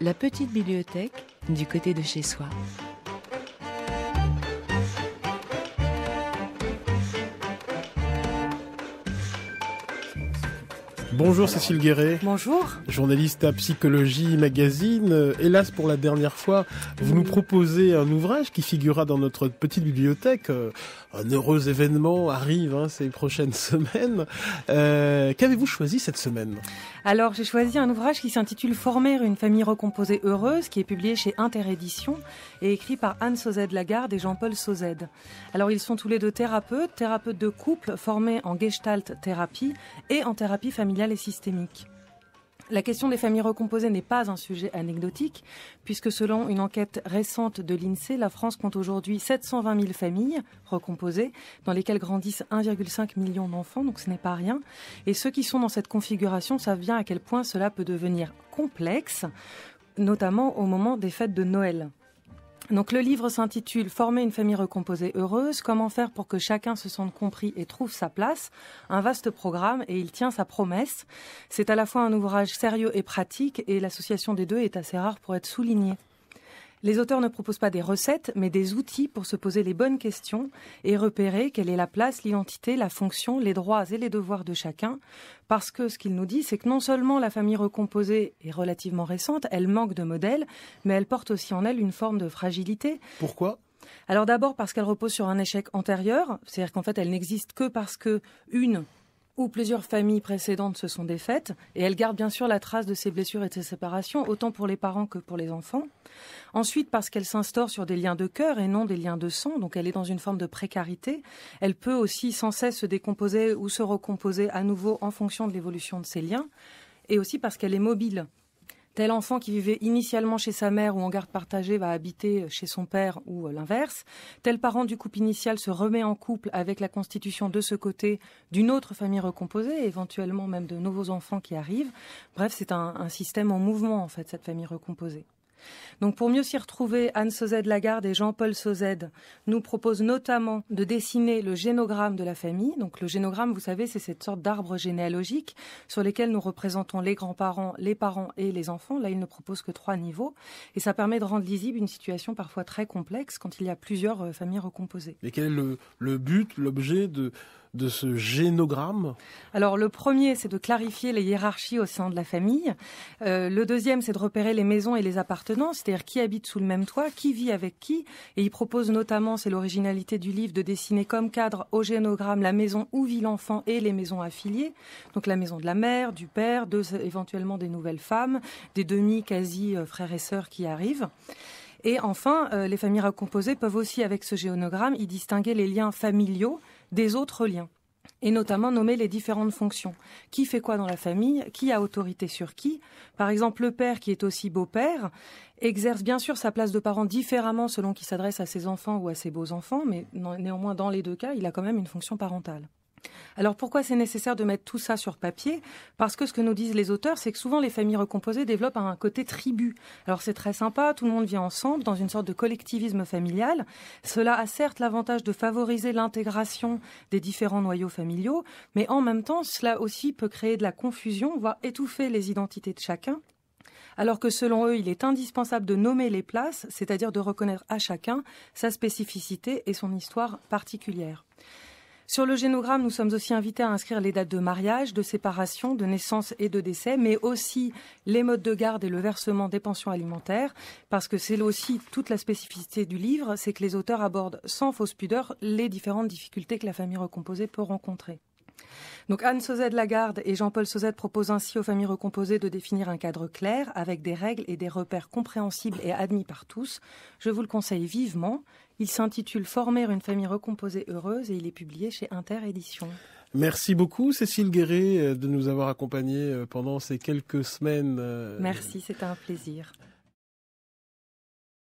la petite bibliothèque du côté de chez soi. Bonjour Cécile Guéret. Bonjour. Journaliste à Psychologie Magazine. Hélas, pour la dernière fois, vous nous proposez un ouvrage qui figurera dans notre petite bibliothèque. Euh, un heureux événement arrive hein, ces prochaines semaines. Euh, qu'avez-vous choisi cette semaine Alors, j'ai choisi un ouvrage qui s'intitule Former une famille recomposée heureuse, qui est publié chez Interédition et écrit par Anne Sauzed Lagarde et Jean-Paul Sauzède. Alors, ils sont tous les deux thérapeutes, thérapeutes de couple formés en gestalt thérapie et en thérapie familiale la question des familles recomposées n'est pas un sujet anecdotique, puisque selon une enquête récente de l'INSEE, la France compte aujourd'hui 720 000 familles recomposées, dans lesquelles grandissent 1,5 million d'enfants, donc ce n'est pas rien. Et ceux qui sont dans cette configuration savent bien à quel point cela peut devenir complexe, notamment au moment des fêtes de Noël. Donc le livre s'intitule Former une famille recomposée heureuse, comment faire pour que chacun se sente compris et trouve sa place, un vaste programme et il tient sa promesse. C'est à la fois un ouvrage sérieux et pratique et l'association des deux est assez rare pour être soulignée. Les auteurs ne proposent pas des recettes, mais des outils pour se poser les bonnes questions et repérer quelle est la place, l'identité, la fonction, les droits et les devoirs de chacun. Parce que ce qu'il nous dit, c'est que non seulement la famille recomposée est relativement récente, elle manque de modèles, mais elle porte aussi en elle une forme de fragilité. Pourquoi alors d'abord parce qu'elle repose sur un échec antérieur, c'est-à-dire qu'en fait elle n'existe que parce que une où plusieurs familles précédentes se sont défaites, et elle garde bien sûr la trace de ses blessures et de ses séparations, autant pour les parents que pour les enfants. Ensuite, parce qu'elle s'instaure sur des liens de cœur et non des liens de sang, donc elle est dans une forme de précarité, elle peut aussi sans cesse se décomposer ou se recomposer à nouveau en fonction de l'évolution de ses liens, et aussi parce qu'elle est mobile tel enfant qui vivait initialement chez sa mère ou en garde partagée va habiter chez son père ou l'inverse, tel parent du couple initial se remet en couple avec la constitution de ce côté d'une autre famille recomposée, éventuellement même de nouveaux enfants qui arrivent. Bref, c'est un, un système en mouvement en fait, cette famille recomposée. Donc pour mieux s'y retrouver, Anne Sauzet Lagarde et Jean-Paul Sauzet nous proposent notamment de dessiner le génogramme de la famille. Donc le génogramme, vous savez, c'est cette sorte d'arbre généalogique sur lequel nous représentons les grands-parents, les parents et les enfants. Là, ils ne proposent que trois niveaux et ça permet de rendre lisible une situation parfois très complexe quand il y a plusieurs euh, familles recomposées. Mais quel est le but, l'objet de, de ce génogramme Alors le premier, c'est de clarifier les hiérarchies au sein de la famille. Euh, le deuxième, c'est de repérer les maisons et les appartenances, c'est-à-dire qui habite sous le même toit, qui vit avec qui. Et il propose notamment, c'est l'originalité du livre, de dessiner comme cadre au génogramme la maison où vit l'enfant et les maisons affiliées. Donc la maison de la mère, du père, éventuellement des nouvelles femmes, des demi-quasi euh, frères et sœurs qui arrivent. Et enfin, euh, les familles recomposées peuvent aussi, avec ce géonogramme, y distinguer les liens familiaux des autres liens et notamment nommer les différentes fonctions. Qui fait quoi dans la famille Qui a autorité sur qui Par exemple, le père, qui est aussi beau-père, exerce bien sûr sa place de parent différemment selon qu'il s'adresse à ses enfants ou à ses beaux-enfants, mais néanmoins, dans les deux cas, il a quand même une fonction parentale. Alors pourquoi c'est nécessaire de mettre tout ça sur papier Parce que ce que nous disent les auteurs, c'est que souvent les familles recomposées développent un côté tribu. Alors c'est très sympa, tout le monde vient ensemble dans une sorte de collectivisme familial. Cela a certes l'avantage de favoriser l'intégration des différents noyaux familiaux, mais en même temps, cela aussi peut créer de la confusion, voire étouffer les identités de chacun alors que selon eux, il est indispensable de nommer les places, c'est-à-dire de reconnaître à chacun sa spécificité et son histoire particulière. Sur le génogramme, nous sommes aussi invités à inscrire les dates de mariage, de séparation, de naissance et de décès, mais aussi les modes de garde et le versement des pensions alimentaires, parce que c'est aussi toute la spécificité du livre, c'est que les auteurs abordent sans fausse pudeur les différentes difficultés que la famille recomposée peut rencontrer. Donc Anne sauzette Lagarde et Jean-Paul Sauzette proposent ainsi aux familles recomposées de définir un cadre clair avec des règles et des repères compréhensibles et admis par tous. Je vous le conseille vivement. Il s'intitule Former une famille recomposée heureuse et il est publié chez Inter Merci beaucoup Cécile Guéret euh, de nous avoir accompagnés euh, pendant ces quelques semaines. Euh, Merci, c'était un plaisir.